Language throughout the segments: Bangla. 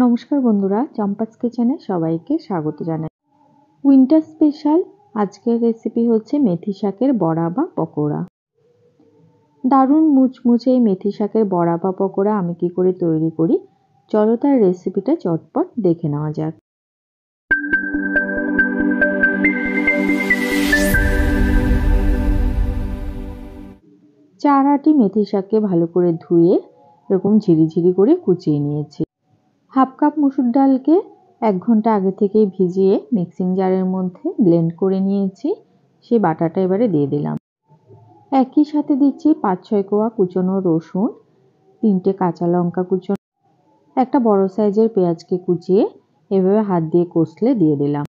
নমস্কার বন্ধুরা চম্পাস কিচেনে সবাইকে স্বাগত জানাই উইন্টার স্পেশাল আজকের রেসিপি হচ্ছে মেথি শাকের বড়া বা পকোড়া দারুণ মুচমুচে এই মেথি শাকের বড়া বা পকোড়া আমি কি করে তৈরি করি চলো তার রেসিপিটা চটপট দেখে নেওয়া যাক চার আটি মেথি শাককে ভালো করে ধুয়ে এরকম ঝিরিঝিরি করে কুচিয়ে নিয়েছি হাফ কাপ মুসুর ডালকে এক ঘন্টা আগে থেকেই ভিজিয়ে মিক্সিং জারের মধ্যে ব্লেন্ড করে নিয়েছি সে বাটাটা এবারে দিয়ে দিলাম একই সাথে দিচ্ছি পাঁচ ছয় কোয়া কুচনো রসুন তিনটে কাঁচা লঙ্কা কুচনো একটা বড় সাইজের পেঁয়াজকে কুচিয়ে এভাবে হাত দিয়ে কষলে দিয়ে দিলাম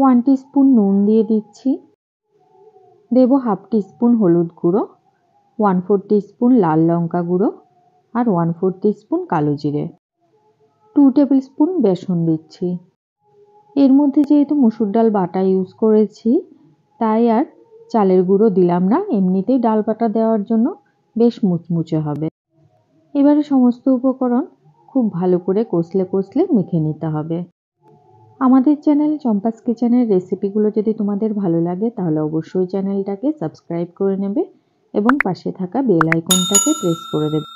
ওয়ান স্পুন নুন দিয়ে দিচ্ছি দেব হাফ স্পুন হলুদ গুঁড়ো ওয়ান ফোর স্পুন লাল লঙ্কা গুঁড়ো আর ওয়ান ফোর স্পুন কালো জিরে টু টেবিল স্পুন বেসন দিচ্ছি এর মধ্যে যেহেতু মুসুর ডাল বাটা ইউজ করেছি তাই আর চালের গুঁড়ো দিলাম না এমনিতেই ডাল বাটা দেওয়ার জন্য বেশ মুচমুচে হবে এবারে সমস্ত উপকরণ খুব ভালো করে কষলে কষলে মেখে নিতে হবে আমাদের চ্যানেল চম্পাস কিচেনের রেসিপিগুলো যদি তোমাদের ভালো লাগে তাহলে অবশ্যই চ্যানেলটাকে সাবস্ক্রাইব করে নেবে এবং পাশে থাকা বেল আইকনটাকে প্রেস করে দেবে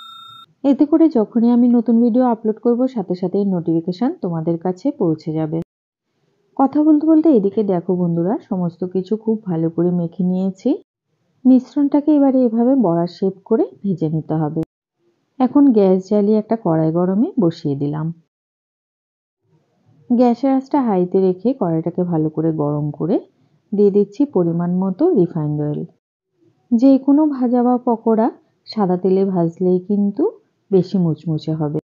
এতে করে যখনই আমি নতুন ভিডিও আপলোড করব সাথে সাথে নোটিফিকেশান তোমাদের কাছে পৌঁছে যাবে কথা বলতে বলতে এদিকে দেখো বন্ধুরা সমস্ত কিছু খুব ভালো করে মেখে নিয়েছি মিশ্রণটাকে এবারে এভাবে বড়া শেপ করে ভেজে নিতে হবে এখন গ্যাস জ্বালিয়ে একটা কড়াই গরমে বসিয়ে দিলাম গ্যাসের আঁচটা হাইতে রেখে কড়াইটাকে ভালো করে গরম করে দিয়ে দিচ্ছি পরিমাণ মতো রিফাইন্ড অয়েল যে কোনো ভাজা বা পকোড়া সাদা তেলে ভাজলেই কিন্তু বেশি মুচমুচে হবে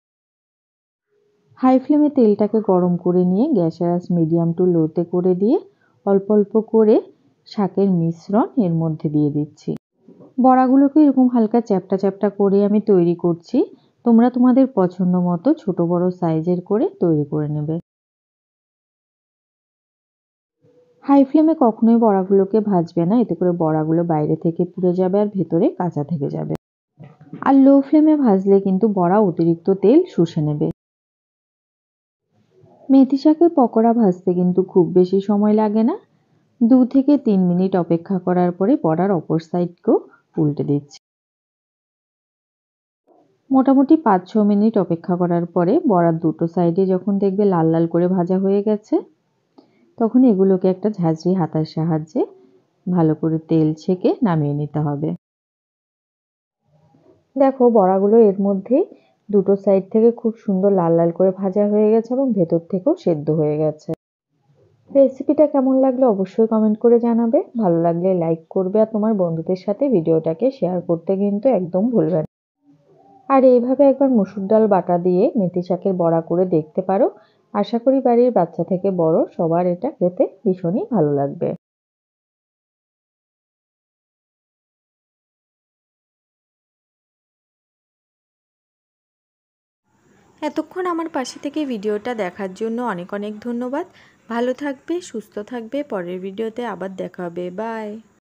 হাই ফ্লেমে তেলটাকে গরম করে নিয়ে গ্যাসের আস মিডিয়াম টু লোতে করে দিয়ে অল্প অল্প করে শাকের মিশ্রণ এর মধ্যে দিয়ে দিচ্ছি বড়াগুলোকে এরকম হালকা চ্যাপটা চ্যাপটা করে আমি তৈরি করছি তোমরা তোমাদের পছন্দ মতো ছোট বড় সাইজের করে তৈরি করে নেবে হাই ফ্লেমে কখনোই বড়াগুলোকে ভাজবে না এতে করে বড়াগুলো বাইরে থেকে পুড়ে যাবে আর ভেতরে কাঁচা থেকে যাবে আর লো ফ্লেমে ভাজলে কিন্তু বড়া অতিরিক্ত তেল শুষে নেবে মেথি শাকের পকোড়া ভাজতে কিন্তু খুব বেশি সময় লাগে না দু থেকে তিন মিনিট অপেক্ষা করার পরে বড়ার অপর সাইডকেও উল্টে দিচ্ছি মোটামুটি পাঁচ ছ মিনিট অপেক্ষা করার পরে বড়ার দুটো সাইডে যখন দেখবে লাল লাল করে ভাজা হয়ে গেছে তখন এগুলোকে একটা ঝাঁঝরি হাতার সাহায্যে ভালো করে তেল ছেঁকে নামিয়ে নিতে হবে দেখো বড়াগুলো এর মধ্যেই দুটো সাইড থেকে খুব সুন্দর লাল লাল করে ভাজা হয়ে গেছে এবং ভেতর থেকেও সেদ্ধ হয়ে গেছে রেসিপিটা কেমন লাগলো অবশ্যই কমেন্ট করে জানাবে ভালো লাগলে লাইক করবে আর তোমার বন্ধুদের সাথে ভিডিওটাকে শেয়ার করতে কিন্তু একদম ভুলবে না আর এইভাবে একবার মুসুর ডাল বাটা দিয়ে মেথি শাকের বড়া করে দেখতে পারো আশা করি বাড়ির বাচ্চা থেকে বড় সবার এটা খেতে ভীষণই ভালো লাগবে এতক্ষণ আমার পাশে থেকে ভিডিওটা দেখার জন্য অনেক অনেক ধন্যবাদ ভালো থাকবে সুস্থ থাকবে পরের ভিডিওতে আবার দেখা হবে বাই